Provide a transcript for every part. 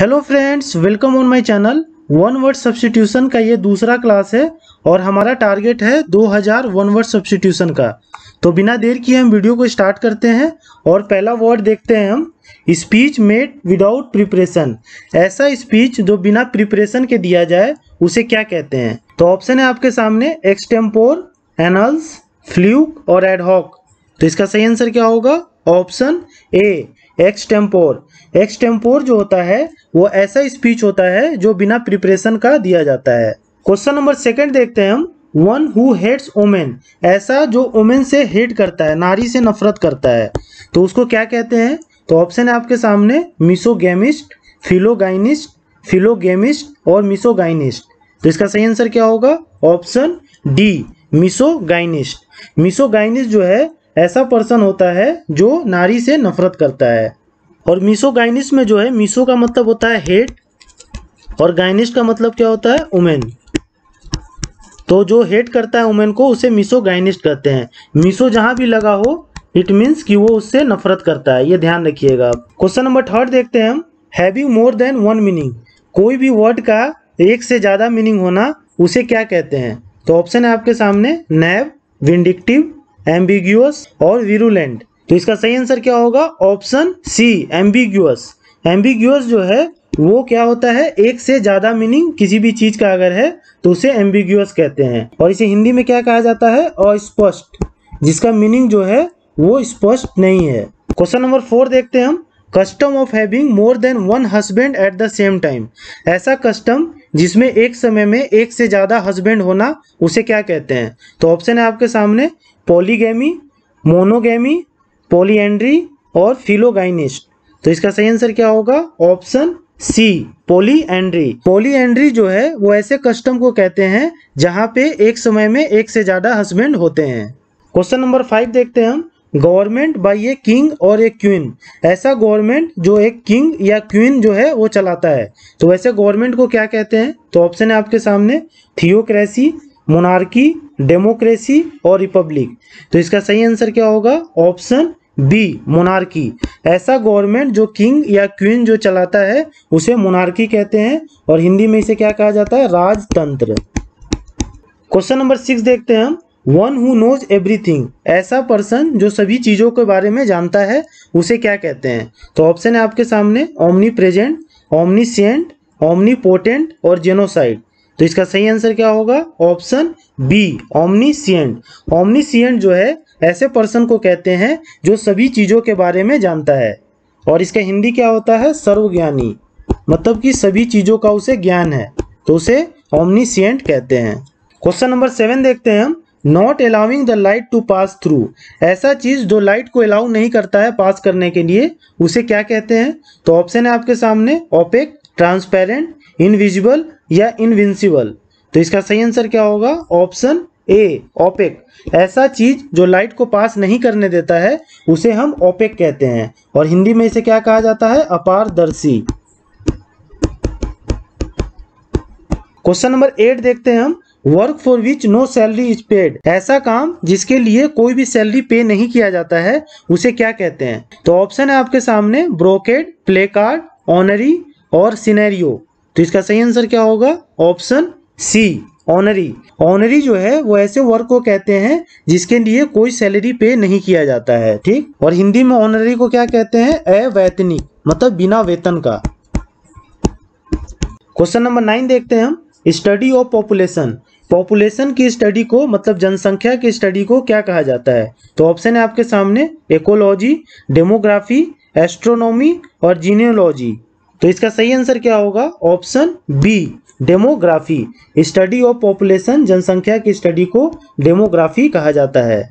hello friends welcome on my channel one word substitution का ये दूसरा क्लास है और हमारा टारगेट है 2000 वन वर्ड सब्सटीट्यूशन का तो बिना देर किए हम वीडियो को स्टार्ट करते हैं और पहला वर्ड देखते हैं हम स्पीच मेड विदाउट प्रिपरेशन ऐसा स्पीच जो बिना प्रिपरेशन के दिया जाए उसे क्या कहते हैं तो ऑप्शन है आपके सामने एक्सटेम्पोर एनल्स फ्ल्यू और एडहॉक तो इसका सही आंसर क्या होगा ऑप्शन ए एक्सटेम्पोर एक्सटेम्पोर जो होता है वो ऐसा स्पीच होता है जो बिना प्रिपरेशन का दिया जाता है क्वेश्चन नंबर सेकंड देखते हैं हम वन हु हेट्स ओमेन ऐसा जो ओमेन से हेट करता है नारी से नफरत करता है तो उसको क्या कहते हैं तो ऑप्शन है आपके सामने मिसोगेमिस्ट फिलोगाइनिस्ट फिलोगेमिस्ट और मिसोगाइनिस्ट तो इसका सही आंसर क्या होगा ऑप्शन डी मिसोगाइनिस्ट मिसोगाइनिस्ट जो है ऐसा पर्सन होता है जो नारी से नफरत करता है और मिसो में जो है मिसो का मतलब होता है हेट और गाइनिस का मतलब क्या होता है उमेन तो जो हेट करता है उमेन को उसे मिसो गाइनिस्ट कहते हैं मिसो जहां भी लगा हो इट मीन्स कि वो उससे नफरत करता है ये ध्यान रखिएगा आप क्वेश्चन नंबर थर्ड देखते हैं हम having more than one meaning कोई भी वर्ड का एक से ज़्यादा मीनिंग होना उसे क्या कहते हैं तो ऑप्शन है आपके सामने नैब विंडिक्टिव एम्बिग्यूस और विरुलेंट तो इसका सही आंसर क्या होगा ऑप्शन सी एम्बिग्यूस एम्बिग्यूस जो है वो क्या होता है एक से ज्यादा मीनिंग किसी भी चीज का अगर है तो उसे एम्बिग्यूस कहते हैं और इसे हिंदी में क्या कहा जाता है अस्पष्ट जिसका मीनिंग जो है वो स्पष्ट नहीं है क्वेश्चन नंबर फोर देखते हैं हम custom of having more than one husband at the same time ऐसा कस्टम जिसमें एक समय में एक से ज्यादा हस्बैंड होना उसे क्या कहते हैं तो ऑप्शन है आपके सामने पॉलीगेमी मोनोगेमी पॉलीएंड्री और फिलोगाइनिस्ट तो इसका सही आंसर क्या होगा option C polyandry polyandry जो है वो ऐसे कस्टम को कहते हैं जहां पे एक समय में एक से ज्यादा हस्बैंड होते हैं क्वेश्चन नंबर फाइव देखते हैं हम गवर्नमेंट बाई ए किंग और ए क्वीन ऐसा गवर्नमेंट जो एक किंग या क्वीन जो है वो चलाता है तो वैसे गवर्नमेंट को क्या कहते हैं तो ऑप्शन है आपके सामने थियोक्रेसी मोनार्की डेमोक्रेसी और रिपब्लिक तो इसका सही आंसर क्या होगा ऑप्शन बी मोनार्की ऐसा गवर्नमेंट जो किंग या क्वीन जो चलाता है उसे मोनार्की कहते हैं और हिंदी में इसे क्या कहा जाता है राजतंत्र क्वेश्चन नंबर सिक्स देखते हैं हम वन हु नोज एवरीथिंग ऐसा पर्सन जो सभी चीज़ों के बारे में जानता है उसे क्या कहते हैं तो ऑप्शन है आपके सामने omnipresent omniscient omnipotent और जेनोसाइड तो इसका सही आंसर क्या होगा ऑप्शन बी ओमनीसियंट ओमनीसियंट जो है ऐसे पर्सन को कहते हैं जो सभी चीज़ों के बारे में जानता है और इसका हिंदी क्या होता है सर्वज्ञानी मतलब कि सभी चीज़ों का उसे ज्ञान है तो उसे ओमनीसियंट कहते हैं क्वेश्चन नंबर सेवन देखते हैं हम not allowing the light to pass through ऐसा चीज जो लाइट को अलाउ नहीं करता है पास करने के लिए उसे क्या कहते हैं तो ऑप्शन है आपके सामने ओपेक ट्रांसपेरेंट इनविजिबल या इनविंसिबल तो इसका सही आंसर क्या होगा ऑप्शन ए ओपेक ऐसा चीज जो लाइट को पास नहीं करने देता है उसे हम ओपेक कहते हैं और हिंदी में इसे क्या कहा जाता है अपारदर्शी क्वेश्चन नंबर एट देखते हैं हम work for which no salary is paid ऐसा काम जिसके लिए कोई भी सैलरी पे नहीं किया जाता है उसे क्या कहते हैं तो ऑप्शन है आपके सामने ब्रोकेड प्ले कार्ड ऑनरी और सिनेरियो तो इसका सही आंसर क्या होगा ऑप्शन सी ऑनरी ऑनरी जो है वो ऐसे वर्क को कहते हैं जिसके लिए कोई सैलरी पे नहीं किया जाता है ठीक और हिंदी में ऑनरी को क्या कहते हैं अवैतनिक मतलब बिना वेतन का क्वेश्चन नंबर नाइन देखते हैं हम स्टडी ऑफ पॉपुलेशन पॉपुलेशन की स्टडी को मतलब जनसंख्या की स्टडी को क्या कहा जाता है तो ऑप्शन है आपके सामने एकोलॉजी डेमोग्राफी एस्ट्रोनॉमी और जीनियोलॉजी तो इसका सही आंसर क्या होगा option B demography study of population जनसंख्या की स्टडी को डेमोग्राफी कहा जाता है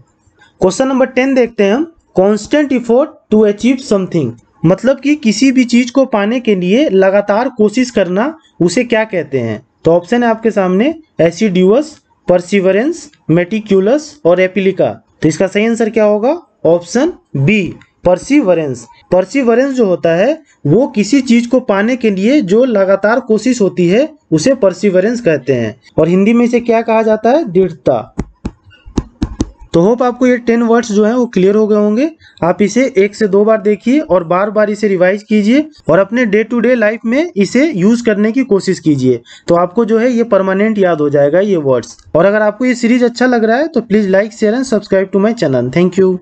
क्वेश्चन नंबर टेन देखते हैं हम constant effort to achieve something मतलब कि किसी भी चीज को पाने के लिए लगातार कोशिश करना उसे क्या कहते हैं तो ऑप्शन है आपके सामने एसिड्यूअस परसिवरेंस मेटिक्यूलस और एपिलिका तो इसका सही आंसर क्या होगा ऑप्शन बी परसिवरेंस परसिवरेंस जो होता है वो किसी चीज को पाने के लिए जो लगातार कोशिश होती है उसे परसिवरेंस कहते हैं और हिंदी में इसे क्या कहा जाता है दृढ़ता तो होप आपको ये टेन वर्ड्स जो हैं वो क्लियर हो गए होंगे आप इसे एक से दो बार देखिए और बार बार इसे रिवाइज कीजिए और अपने डे टू डे लाइफ में इसे यूज करने की कोशिश कीजिए तो आपको जो है ये परमानेंट याद हो जाएगा ये वर्ड्स और अगर आपको ये सीरीज अच्छा लग रहा है तो please like share and subscribe to my channel thank you